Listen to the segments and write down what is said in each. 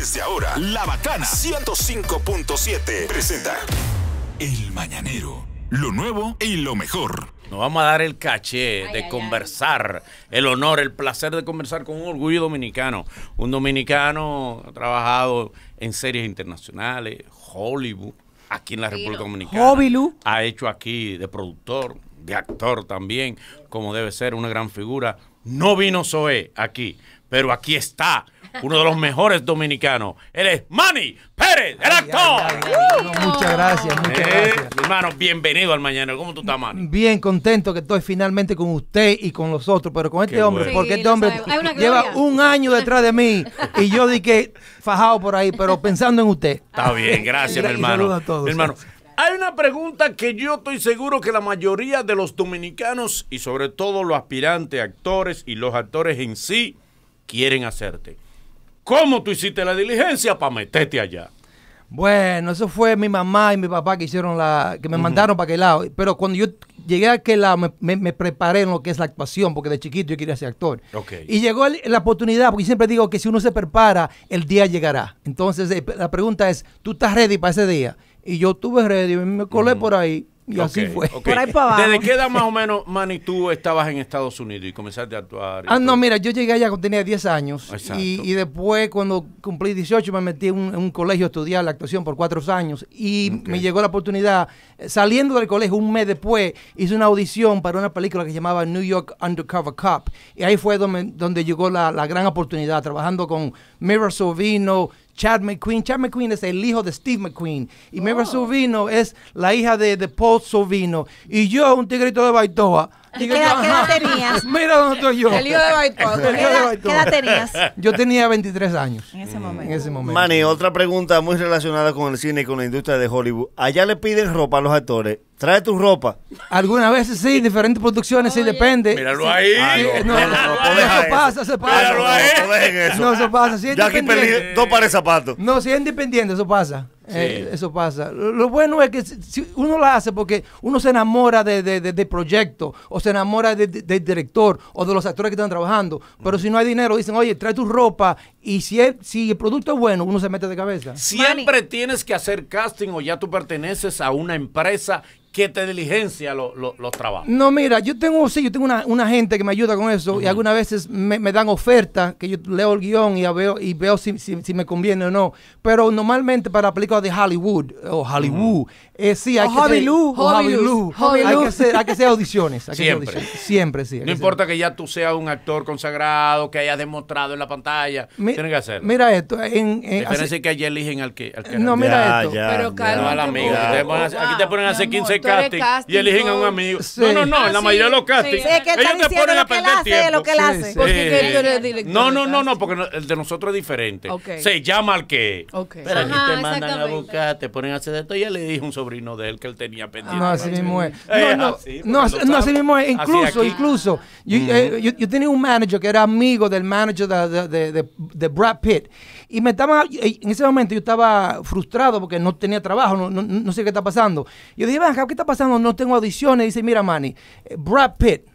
Desde ahora, La Bacana 105.7 presenta El Mañanero. Lo nuevo y lo mejor. Nos vamos a dar el caché de conversar, el honor, el placer de conversar con un orgullo dominicano. Un dominicano ha trabajado en series internacionales, Hollywood, aquí en la República Dominicana. Ha hecho aquí de productor, de actor también, como debe ser, una gran figura. No vino Zoé aquí, pero aquí está uno de los mejores dominicanos. Él es Manny Pérez, el actor. muchas gracias, muchas eh, Hermano, bienvenido al mañana. ¿Cómo tú estás, Manny? Bien contento que estoy finalmente con usted y con los otros, pero con este hombre, porque este hombre lleva un año detrás de mí y yo dije fajado por ahí, pero pensando en usted. Está bien, gracias, mi hermano. Saludos a todos. hermano. Hay una pregunta que yo estoy seguro que la mayoría de los dominicanos y sobre todo los aspirantes actores y los actores en sí quieren hacerte. ¿Cómo tú hiciste la diligencia para meterte allá? Bueno, eso fue mi mamá y mi papá que hicieron la, que me mandaron para aquel lado. Pero cuando yo llegué a aquel lado, me, preparé en lo que es la actuación, porque de chiquito yo quería ser actor. Okay. Y llegó la oportunidad, porque siempre digo que si uno se prepara, el día llegará. Entonces, eh, la pregunta es, ¿tú estás ready para ese día? Y yo estuve ready, me colé por ahí y así fue. ¿Desde qué edad más o menos, Manny, tú estabas en Estados Unidos y comenzaste a actuar? Ah, no, mira, yo llegué allá cuando tenía 10 años. Y, y, después, cuando cumplí 18, me metí en un, colegio a estudiar la actuación por cuatro años. Y me llegó la oportunidad, eh, saliendo del colegio un mes después, hice una audición para una película que se llamaba New York Undercover Cop. Y ahí fue donde, donde llegó la, la gran oportunidad, trabajando con Mira Sovino, Chad McQueen. Chad McQueen es el hijo de Steve McQueen. Y oh. Mabel es la hija de, de Paul Sovino Y yo, un tigrito de Baitoa ¿Qué, edad, tenías? Mira dónde estoy yo. El lío de ¿Qué, ¿Qué, edad tenías? Yo tenía 23 años. En ese momento. En Manny, otra pregunta muy relacionada con el cine y con la industria de Hollywood. Allá le piden ropa a los actores. Trae tu ropa. Algunas veces sí, diferentes producciones, sí, depende. Míralo ahí. Ah, no, no, eso pasa, se pasa. Míralo ahí. No, se pasa. ya que perdí dos pares de zapatos. No, si es independiente, eso pasa. Eh, eso pasa. Lo bueno es que uno lo hace porque uno se enamora de, de, proyecto o se enamora del director o de los actores que están trabajando. Pero si no hay dinero, dicen, oye, trae tu ropa y si el, si el producto es bueno, uno se mete de cabeza. Siempre tienes que hacer casting o ya tú perteneces a una empresa que te diligencia los trabajos. No, mira, yo tengo, sí, yo tengo una, gente que me ayuda con eso y algunas veces me, dan ofertas que yo leo el guión y veo, y veo si, me conviene o no. Pero normalmente para películas de Hollywood o Hollywood, sí, hay que Hollywood, Hay, que hacer, audiciones. Siempre. Siempre, sí. No importa que ya tú seas un actor consagrado, que hayas demostrado en la pantalla, tienes que hacerlo. Mira esto. En, en que allí eligen al que, No, mira esto. Te ponen, ah, aquí te ponen hace 15 ah, y eligen a un amigo. No, no, no, en la mayoría de los castings. Ellos te ponen a perder tiempo. Lo que no, no, no, no, porque el de nosotros es diferente. Se llama al que. Pero te mandan a buscar, te ponen a hacer esto. Ya le dije un sobrino de él que él tenía pendiente. No, así mismo es. Eh, no, no, así mismo es. Incluso, incluso. Eh, yo tenía un manager que era amigo del manager de Brad Pitt. Y me estaba, en ese momento yo estaba frustrado porque no tenía trabajo, no, no, no sé qué está pasando. Yo dije, ¿qué está pasando? No tengo audiciones. Dice, mira, Manny, eh, Brad Pitt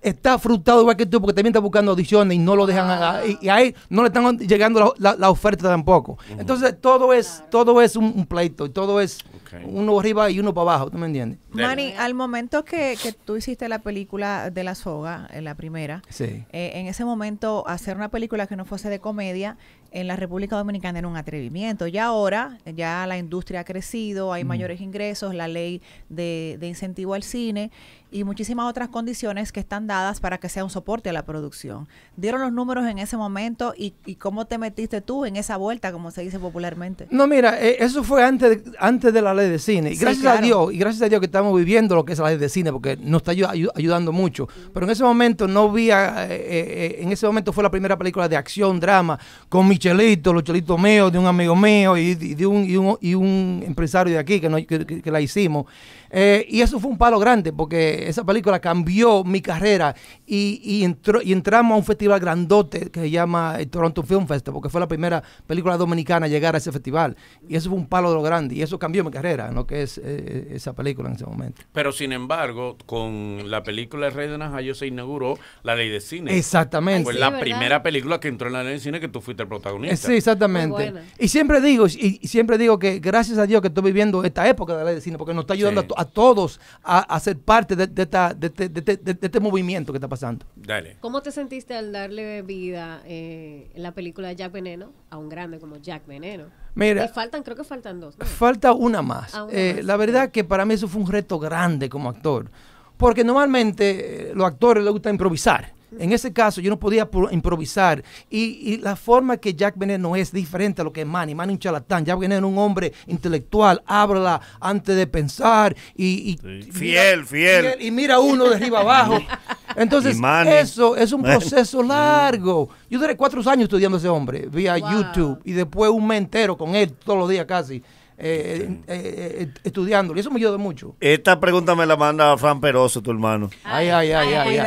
está frustrado igual que tú porque también está buscando audiciones y no lo dejan y, ahí no le están llegando la, oferta tampoco. Entonces todo es todo es un, un pleito y todo es uno arriba y uno para abajo, ¿tú me entiendes? Mani, al momento que, que, tú hiciste la película de la soga, eh, la primera, eh, en ese momento hacer una película que no fuese de comedia en la República Dominicana era un atrevimiento. Ya ahora, ya la industria ha crecido, hay mayores ingresos, la ley de, incentivo al cine y muchísimas otras condiciones que están dadas para que sea un soporte a la producción. ¿Dieron los números en ese momento y, cómo te metiste tú en esa vuelta, como se dice popularmente? No, mira, eh, eso fue antes antes de la de cine. Y gracias a Dios, y gracias a Dios que estamos viviendo lo que es la ley de cine, porque nos está ayudando mucho. Pero en ese momento no había eh, eh, eh, en ese momento fue la primera película de acción, drama, con Michelito, los chelitos míos, de un amigo mío y, de un, y un, empresario de aquí que, no, que la hicimos. Eh, y eso fue un palo grande porque esa película cambió mi carrera y, entró, y entramos a un festival grandote que se llama eh, Toronto Film Festival porque fue la primera película dominicana a llegar a ese festival. Y eso fue un palo de lo grande y eso cambió mi carrera lo que es eh, esa película en ese momento. Pero sin embargo, con la película El Rey de Najayo se inauguró la ley de cine. Exactamente. Fue la primera película que entró en la ley de cine que tú fuiste el protagonista. sí, exactamente. Y siempre digo, y, siempre digo que gracias a Dios que estoy viviendo esta época de la ley de cine porque nos está ayudando a a todos a, ser parte de, esta, este, este, de, de, este movimiento que está pasando. Dale. ¿Cómo te sentiste al darle vida eh, la película de Jack Veneno a un grande como Jack Veneno? Mira, faltan, creo que faltan dos. Falta una más. Ah, eh, más. La verdad que para mí eso fue un reto grande como actor, porque normalmente eh, los actores les gusta improvisar. En ese caso, yo no podía improvisar. Y, la forma que Jack no es diferente a lo que es Manny. Manny un charlatán. Jack Benet es un hombre intelectual. Habla antes de pensar. Y, fiel, fiel, Y mira uno de arriba abajo. Entonces, eso es un proceso mm. largo. Yo duré cuatro años estudiando a ese hombre vía YouTube. Y después un mes entero con él todos los días casi eh, eh, eh, eh Y eso me ayudó mucho. Esta pregunta me la manda Fran Peroso, tu hermano. Ay, ay, ay, ay.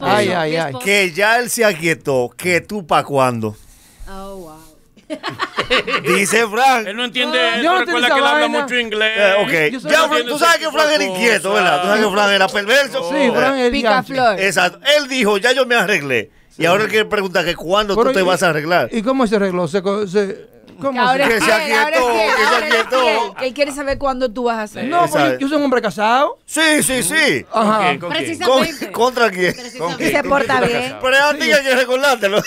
Ay, ay, ay, Que ya él se aquietó, que tú pa' cuándo. Oh, wow. Dice Fran Él no entiende. yo recuerda que él habla mucho inglés. tú sabes que Fran era inquieto, ¿verdad? Tú sabes que Fran era perverso. Sí, Fran era picaflor. Exacto. Él dijo, ya yo me arreglé. Y ahora él quiere preguntar que cuándo tú te vas a arreglar. ¿Y cómo se arregló? Se, se ¿Cómo ahora que se aquietó, que Él quiere saber cuándo tú vas a hacer. No, porque yo soy un hombre casado. Sí, sí, sí. Ajá. ¿Contra quién? ¿Con se porta bien. Pero ya tienes que recordártelo.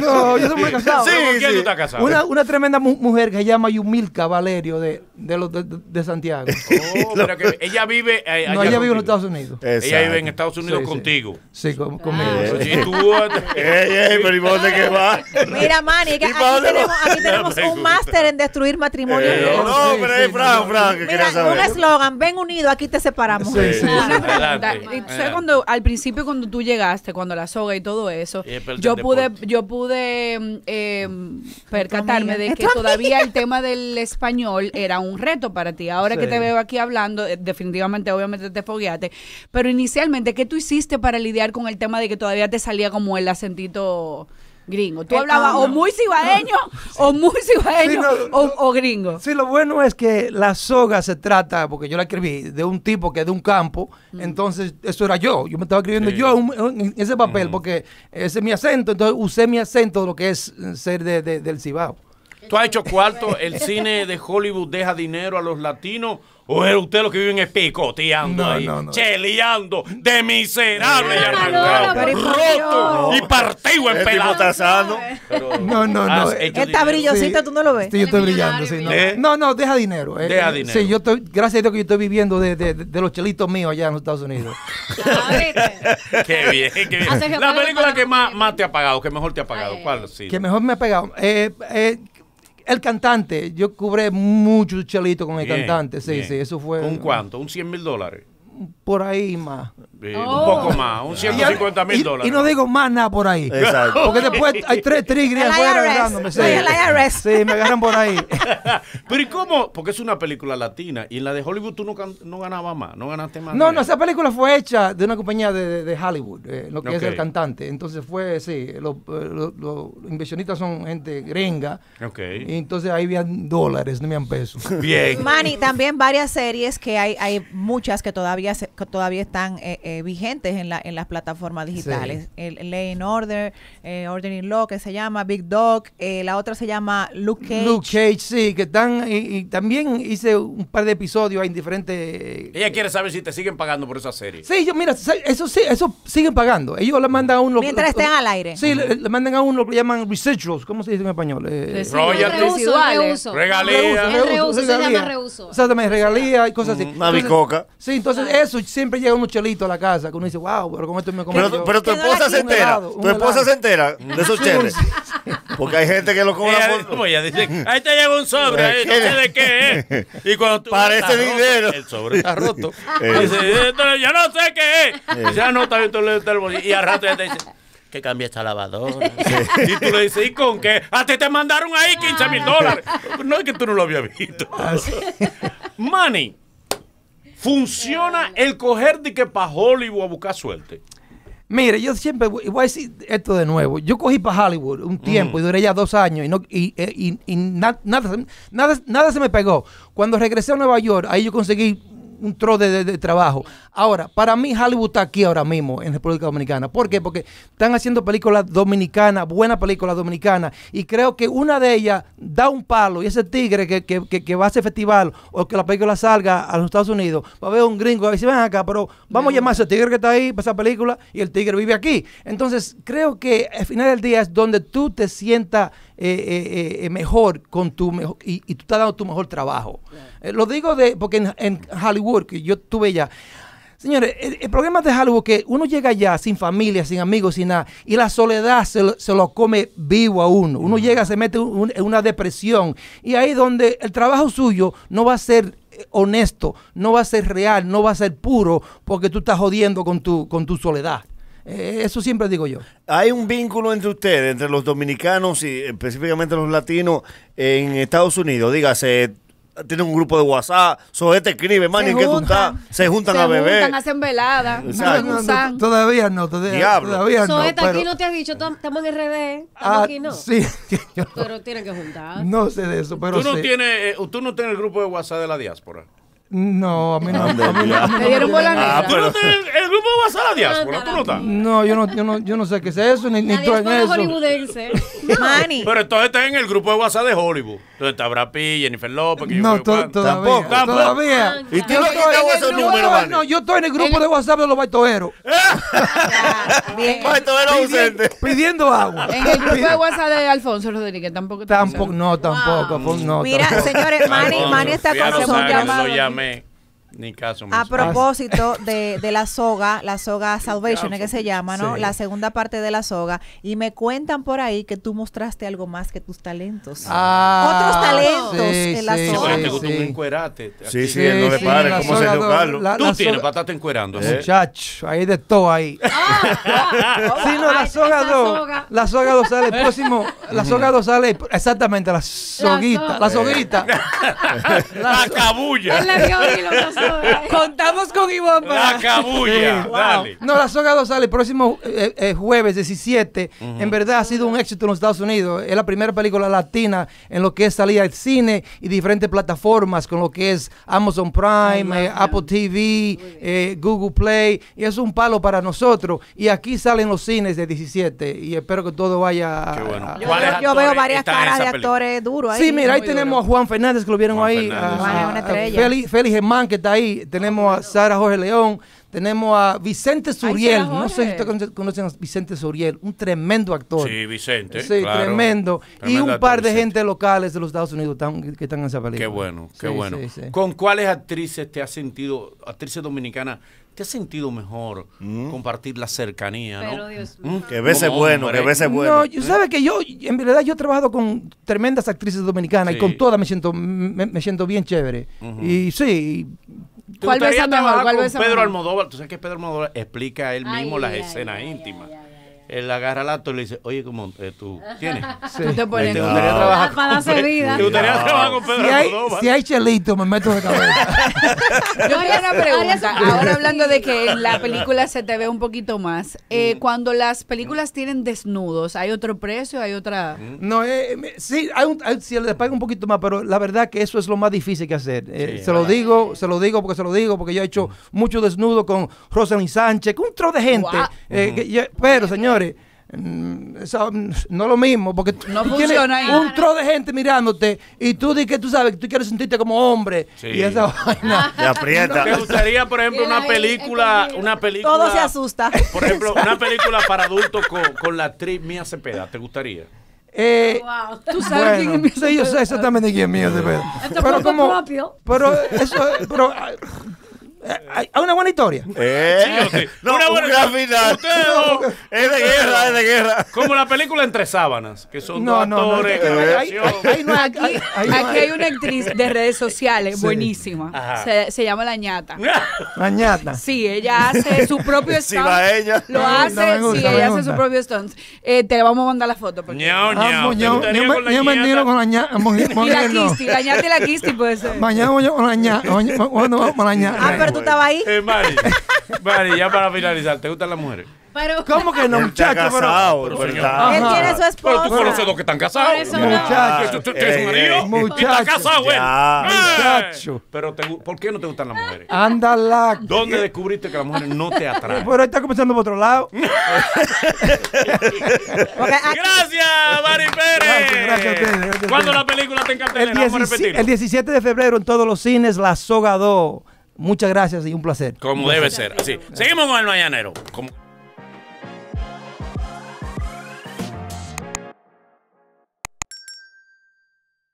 No, yo soy un hombre casado. Sí, ¿Con quién tú estás casado? Una, una tremenda mujer que se llama Yumilka Valerio de, de, los de, Santiago. Oh, pero que ella vive eh, No, ella vive en Estados Unidos. Ella vive en Estados Unidos contigo. Sí, con, ah. conmigo. Sí, tú... ey, ey, pero ¿y vos de qué vas? Mira, Manny, aquí, tenemos, aquí tenemos un un máster en destruir matrimonios. no, pero que un eslogan, ven unido, aquí te separamos. Sí, ah. al principio cuando tú llegaste, cuando la soga y todo eso, yo, pude, yo pude, pude percatarme de que todavía el tema del español era un reto para ti. Ahora que te veo aquí hablando, eh, definitivamente, obviamente te fogueaste, pero inicialmente, ¿qué tú hiciste para lidiar con el tema de que todavía te salía como el acentito gringo. Tú eh, hablabas ah, o muy cibaeño, o muy cibaeño, o, gringo. Sí, lo bueno es que la soga se trata, porque yo la escribí, de un tipo que es de un campo, mm. entonces eso era yo. Yo me estaba escribiendo yo en ese papel, porque ese es mi acento, entonces usé mi acento, de lo que es ser de, del cibao. Tú has hecho cuarto, el cine de Hollywood deja dinero a los latinos. ¿O eres usted lo que viven en picoteando no, no, cheleando, de miserable y roto y partido en pelado? No, no, no. Eh, está brillocito, tú no lo ves. Sí, yo estoy brillando. Sí, no. ¿eh? no, deja dinero. Eh. Deja dinero. Sí, yo estoy, gracias a Dios que yo estoy viviendo de, los chelitos míos allá en los Estados Unidos. Ah, qué bien, qué bien. Ah, la película que más, te ha pagado, que mejor te ha pagado, ¿cuál Sí. Que mejor me ha pagado. Eh, eh, el cantante, yo cubrí mucho chelito con el cantante, sí, sí, eso fue. ¿Un cuánto? ¿Un 100 mil dólares? por ahí más. Un oh. poco más, un 150 mil dólares. Y no digo más nada por ahí. Exacto. Porque después hay tres trigres afuera agarrándome. sí, me agarran por ahí. Pero ¿y cómo? Porque es una película latina y en la de Hollywood tú no, ganabas más, no ganaste más. No, no, esa película fue hecha de una compañía de, de, Hollywood, eh, lo que es el cantante. Entonces fue, sí, los inversionistas son gente gringa. Ok. Y entonces ahí habían dólares, no habían pesos. Bien. Manny, también varias series que hay, hay muchas que todavía todavía que todavía están eh, eh, vigentes en, la, en las plataformas digitales. El, Lay in Order, eh, Ordering Law, que se llama Big Dog, eh, la otra se llama Luke Cage. Luke Cage, sí, que están. Y, también hice un par de episodios en diferentes. Ella quiere saber si te siguen pagando por esa serie. Sí, yo, mira, eso sí, eso siguen pagando. Ellos le mandan a uno. Mientras estén al aire. Sí, le, mandan a uno lo que llaman residuals. ¿Cómo se dice en español? Reuso, Regalía. se llama reuso. O regalía y cosas así. Una Sí, entonces eso siempre llega unos chelitos a la casa que uno dice, wow, pero con esto me compré. Pero, tu esposa se entera. tu esposa se entera de esos cheles. Porque hay gente que lo cobra ella, por. dice, ahí te lleva un sobre, ahí, no sé de qué es. ¿eh?". Y cuando tú. Parece dinero. el sobre está roto. Eh. dice, yo no sé qué es. Eh. Ya no está viendo el Y al rato ya te dice que cambie esta lavadora. Y tú le dices, ¿y con qué? A ti te mandaron ahí 15 mil dólares. No es que tú no lo habías visto. Ah, Money ¿Funciona el coger de que para Hollywood a buscar suerte? Mire, yo siempre voy, a decir esto de nuevo. Yo cogí para Hollywood un tiempo y duré ya dos años y, no, eh, nada, nada se me pegó. Cuando regresé a Nueva York, ahí yo conseguí un tro de, trabajo. Ahora, para mí Hollywood está aquí ahora mismo en República Dominicana. ¿Por qué? Porque están haciendo películas dominicanas, buenas películas dominicanas, y creo que una de ellas da un palo y ese tigre que, que, va a ese festival o que la película salga a los Estados Unidos, va a ver un gringo, a ver si ven acá, pero vamos a llamar a ese tigre que está ahí para esa película y el tigre vive aquí. Entonces, creo que al final del día es donde tú te sientas eh, eh, eh, mejor con tu mejor, y, y tú estás dando tu mejor trabajo. Eh, lo digo de, porque en, Hollywood, que yo estuve ya. Señores, el, problema de Hollywood es que uno llega allá sin familia, sin amigos, sin nada, y la soledad se lo, se lo come vivo a uno. Uno llega, se mete en una depresión, y ahí donde el trabajo suyo no va a ser eh, honesto, no va a ser real, no va a ser puro, porque tú estás jodiendo con tu, con tu soledad. Eh, eso siempre digo yo. Hay un vínculo entre ustedes, entre los dominicanos y específicamente los latinos en Estados Unidos. Dígase, tiene un grupo de WhatsApp, sobre te escribe, man, ¿en qué tú estás? Se juntan se a beber. Se juntan, hacen veladas. No, no, todavía no, todavía, todavía no. Soeta, aquí no te has dicho, estamos en RD, ah, aquí no. Sí. pero tienen que juntar. No sé de eso, pero ¿Tú no, tienes, eh, ¿Tú no tienes el grupo de WhatsApp de la diáspora? No, a mí no. Me dieron bola ah, no tienes el grupo de WhatsApp de la diáspora? ¿Tú no estás? No, yo no, yo no, yo no sé qué es eso, ni, ni tú en eso. Manny. Pero entonces está en el grupo de WhatsApp de Hollywood. Entonces está Brad Pitt, Jennifer Lopez no, todavía, tampoco. Todavía. Ah, ¿Y tú no ese esos números, No, yo estoy en el grupo de WhatsApp de los baitoeros. baitoeros ausentes. Pidiendo agua. En el grupo de WhatsApp de Alfonso Rodríguez tampoco. Tampoco, no, tampoco. Mira, señores, Manny está con nosotros. Lo llamé. Ni caso. A propósito ah, de, la soga, la soga Salvation, es que se llama, ¿no? La segunda parte de la soga. Y me cuentan por ahí que tú mostraste algo más que tus talentos. Ah, Otros talentos en la sí, soga. Sí, sí. no le pares, ¿cómo se Carlos? Tú tienes para encuerando. ¿eh? Muchacho, ahí de todo ahí. Ah, sí, no, la soga dos La soga 2 sale el próximo. La soga dos sale exactamente la soguita. La soguita. La cabulla. Contamos con Ivonne La cabulla. No, la soga 2 sale el próximo eh, eh, jueves 17. En verdad ha sido un éxito en los Estados Unidos. Es la primera película latina en lo que es salir al cine y diferentes plataformas, con lo que es Amazon Prime, eh, Apple TV, Google Play. Y es un palo para nosotros. Y aquí salen los cines de 17. Y espero que todo vaya. yo, veo varias caras de actores duros ahí. Sí, mira, ahí tenemos a Juan Fernández que lo vieron ahí. Félix Germán que está ahí. Tenemos a Sara Jorge León, tenemos a Vicente Suriel, no sé si ustedes conocen a Vicente Suriel, un tremendo actor. Sí, Vicente. Sí, tremendo. y un par de gente locales de los Estados Unidos que están en esa película. Qué bueno, qué bueno. ¿Con cuáles actrices te has sentido, actrices dominicanas, te has sentido mejor mm. compartir la cercanía, Dios Que Que veces bueno, que a veces bueno. No, yo sabes que yo, en verdad, yo he trabajado con tremendas actrices dominicanas y con todas me siento, me, siento bien chévere. Y sí, ¿Te ¿Cuál trabajar con Pedro Almodóvar? Tú sabes que Pedro Almodóvar explica él mismo las escenas íntimas él agarra acto y le dice, oye, ¿cómo eh, tú tienes? Tú te pones. Este, ah, para darse vida. Pedro si hay, Si hay chelito, me meto de cabeza. Yo haría una pregunta. Ahora hablando de que en la película se te ve un poquito más. Eh, mm. Cuando las películas tienen desnudos, ¿hay otro precio? ¿Hay otra...? Mm. No, eh, eh sí, hay un, si les paga un poquito más, pero la verdad que eso es lo más difícil que hacer. se lo digo, se lo digo porque se lo digo, porque yo he hecho mm. mucho desnudo con Rosalind Sánchez, con un tro de gente. pero, señores, Mm, mm, no lo mismo, porque tú tienes un tro de gente mirándote y tú di que tú sabes que tú quieres sentirte como hombre y esa vaina te gustaría, por ejemplo, una película, una película. Todo se asusta. Por ejemplo, una película para adultos con, la actriz Mía Cepeda, ¿te gustaría? Eh, tú sabes es yo sé exactamente quién es mío. Pero, como, pero eso, pero hay, una buena historia. una buena final. Es de guerra, es de guerra. Como la película Entre Sábanas, que son no, actores. Hay, hay, aquí, aquí hay una actriz de redes sociales buenísima. Se, se, llama La ñata. La ñata. Sí, ella hace su propio stunt. Lo hace, si sí, ella hace su propio stunt. Eh, te vamos a mandar la foto. Porque... Ñao, ñao. Yo me con la ñata. Y la Kisti, la ñata y la Kisti Mañana voy con la ñata tú estabas ahí. Eh, Mari, Mari, ya para finalizar, ¿te gustan las mujeres? Pero, ¿Cómo que no, muchacho? pero, Él tiene su esposa. Pero tú conoces los que están casados. muchachos Tú muchachos eh, marido. casado Pero, ¿por qué no te gustan las mujeres? Ándala. ¿Dónde descubriste que las mujeres no te atraen? Pero ahí está comenzando por otro lado. gracias, Mari Pérez. Gracias, a ustedes. ¿Cuándo a la película te encanta? El, el 17 de febrero en todos los cines, La Soga 2. Muchas gracias y un placer. Como debe ser. Así. Seguimos con el mañanero. Como...